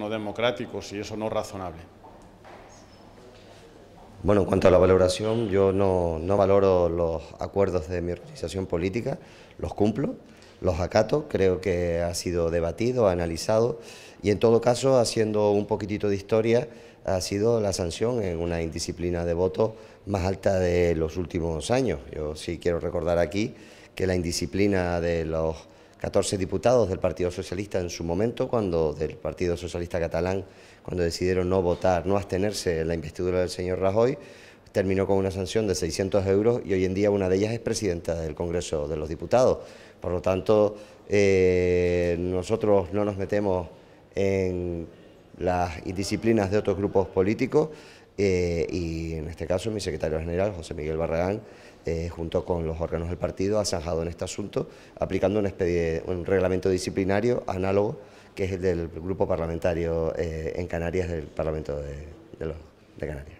no democráticos y eso no razonable. Bueno, en cuanto a la valoración, yo no, no, valoro los acuerdos de mi organización política, los cumplo, los acato, creo que ha sido debatido, analizado y en todo caso, haciendo un poquitito de historia, ha sido la sanción en una indisciplina de voto más alta de los últimos años. Yo sí quiero recordar aquí que la indisciplina de los 14 diputados del Partido Socialista en su momento, cuando del Partido Socialista catalán, cuando decidieron no votar, no abstenerse en la investidura del señor Rajoy, terminó con una sanción de 600 euros y hoy en día una de ellas es presidenta del Congreso de los Diputados. Por lo tanto, eh, nosotros no nos metemos en las indisciplinas de otros grupos políticos, eh, y en este caso mi secretario general, José Miguel Barragán, eh, junto con los órganos del partido, ha zanjado en este asunto aplicando un, reglamento disciplinario análogo que es el del grupo parlamentario eh, en Canarias del Parlamento los, de Canarias.